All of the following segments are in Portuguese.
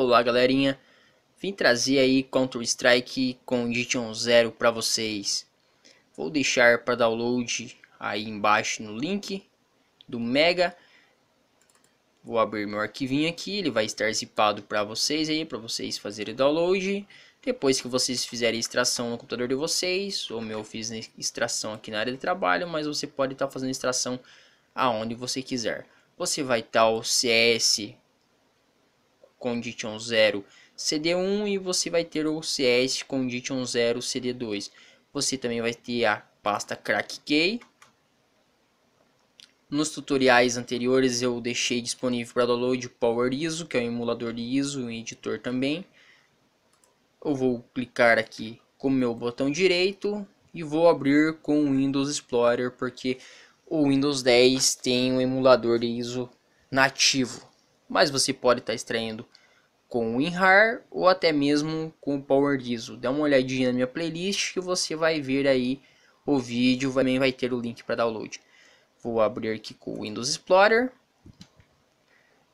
Olá galerinha, vim trazer aí Counter Strike Condition Zero para vocês. Vou deixar para download aí embaixo no link do Mega. Vou abrir meu arquivinho aqui, ele vai estar zipado para vocês aí, para vocês fazerem download. Depois que vocês fizerem extração no computador de vocês, ou meu eu fiz extração aqui na área de trabalho, mas você pode estar tá fazendo extração aonde você quiser. Você vai estar tá o CS condition 0 CD1 e você vai ter o CS condition 0 CD2. Você também vai ter a pasta CrackKey. Nos tutoriais anteriores eu deixei disponível para download o Power ISO, que é um emulador de ISO, um editor também. Eu vou clicar aqui com o meu botão direito e vou abrir com o Windows Explorer, porque o Windows 10 tem um emulador de ISO nativo mas você pode estar tá extraindo com o WinRAR ou até mesmo com o PowerDISO. Dá uma olhadinha na minha playlist que você vai ver aí o vídeo, também vai ter o link para download. Vou abrir aqui com o Windows Explorer.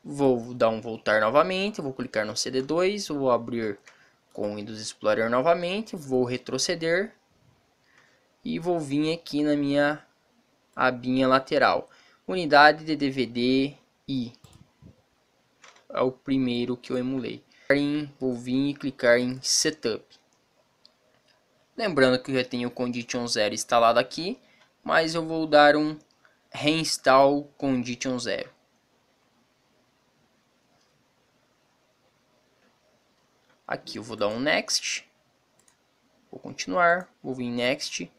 Vou dar um voltar novamente, vou clicar no CD2, vou abrir com o Windows Explorer novamente, vou retroceder e vou vir aqui na minha abinha lateral, unidade de DVD e ao é primeiro que eu emulei. Em, vou vir e clicar em Setup. Lembrando que eu já tenho o Condition Zero instalado aqui, mas eu vou dar um Reinstall Condition Zero. Aqui eu vou dar um Next. Vou continuar, vou vir em Next,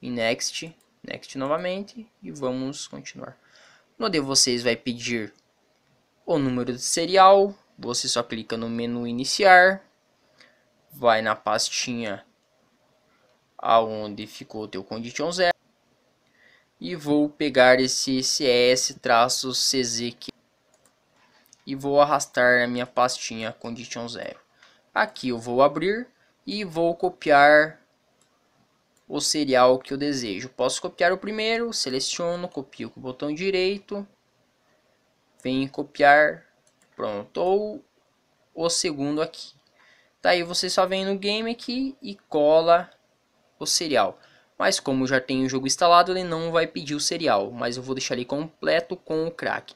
em Next, Next novamente e vamos continuar. No de vocês vai pedir o número de serial, você só clica no menu iniciar, vai na pastinha aonde ficou o teu condition zero e vou pegar esse cs-cz e vou arrastar na minha pastinha condition zero. Aqui eu vou abrir e vou copiar o serial que eu desejo. Posso copiar o primeiro, seleciono, copio com o botão direito Vem copiar. Pronto. Ou o segundo aqui. Daí tá você só vem no game aqui e cola o serial. Mas como já tem o jogo instalado, ele não vai pedir o serial. Mas eu vou deixar ele completo com o crack.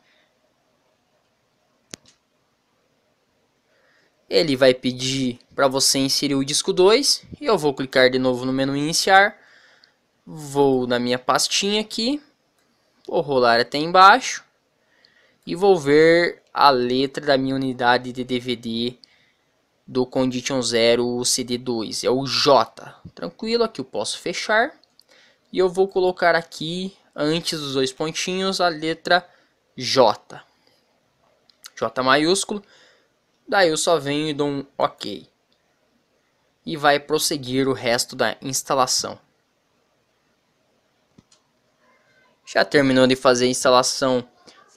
Ele vai pedir para você inserir o disco 2. E eu vou clicar de novo no menu iniciar. Vou na minha pastinha aqui. Vou rolar até embaixo. E vou ver a letra da minha unidade de DVD do Condition Zero CD2. É o J. Tranquilo, aqui eu posso fechar. E eu vou colocar aqui, antes dos dois pontinhos, a letra J. J maiúsculo. Daí eu só venho e dou um OK. E vai prosseguir o resto da instalação. Já terminou de fazer a instalação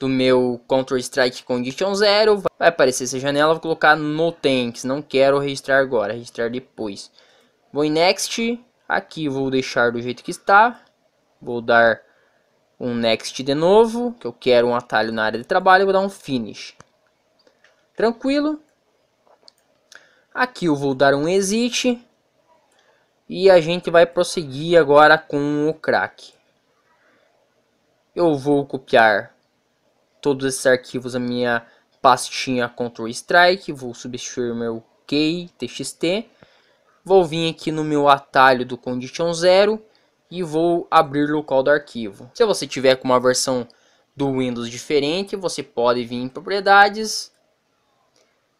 do meu Counter Strike Condition Zero. Vai aparecer essa janela, vou colocar no tanks. Não quero registrar agora, registrar depois. Vou em next, aqui vou deixar do jeito que está. Vou dar um next de novo, que eu quero um atalho na área de trabalho, vou dar um finish. Tranquilo. Aqui eu vou dar um exit. E a gente vai prosseguir agora com o crack. Eu vou copiar todos esses arquivos a minha pastinha Ctrl Strike, vou substituir meu key txt, vou vir aqui no meu atalho do condition 0 e vou abrir o local do arquivo. Se você tiver com uma versão do Windows diferente, você pode vir em propriedades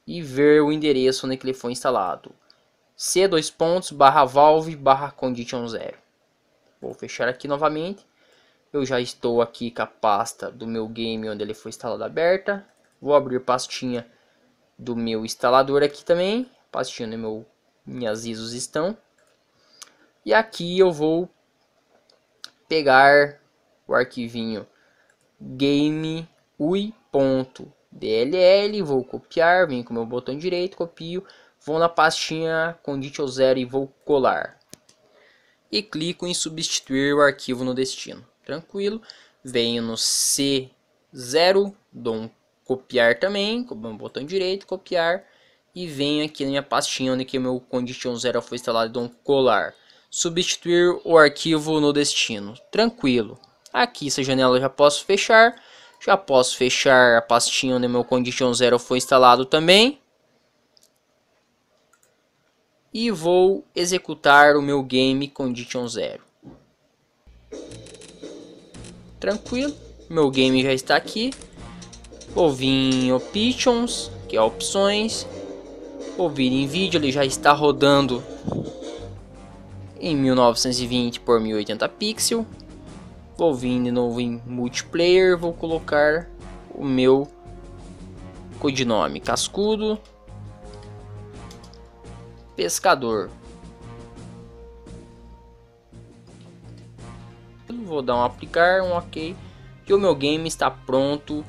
e ver o endereço onde é ele foi instalado. C 2 pontos barra valve barra condition 0. Vou fechar aqui novamente. Eu já estou aqui com a pasta do meu game onde ele foi instalado aberta. Vou abrir pastinha do meu instalador aqui também. Pastinha onde meu, minhas ISOs estão. E aqui eu vou pegar o arquivinho gameui.dll. vou copiar, venho com meu botão direito, copio, vou na pastinha condition 0 e vou colar. E clico em substituir o arquivo no destino tranquilo. Venho no C0, dou um copiar também, com o botão direito, copiar. E venho aqui na minha pastinha onde que meu condition 0 foi instalado, dou um colar. Substituir o arquivo no destino, tranquilo. Aqui essa janela já posso fechar. Já posso fechar a pastinha onde meu condition 0 foi instalado também. E vou executar o meu game condition 0 tranquilo. Meu game já está aqui. Vou vir em Options, que é opções. Vou vir em vídeo, ele já está rodando em 1920 por 1080 pixels. Vou vir de novo em multiplayer, vou colocar o meu codinome Cascudo Pescador. vou dar um aplicar, um ok, que o meu game está pronto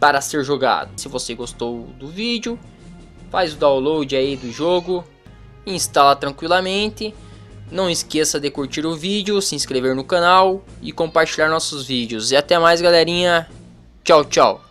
para ser jogado. Se você gostou do vídeo, faz o download aí do jogo, instala tranquilamente. Não esqueça de curtir o vídeo, se inscrever no canal e compartilhar nossos vídeos. E até mais, galerinha. Tchau, tchau.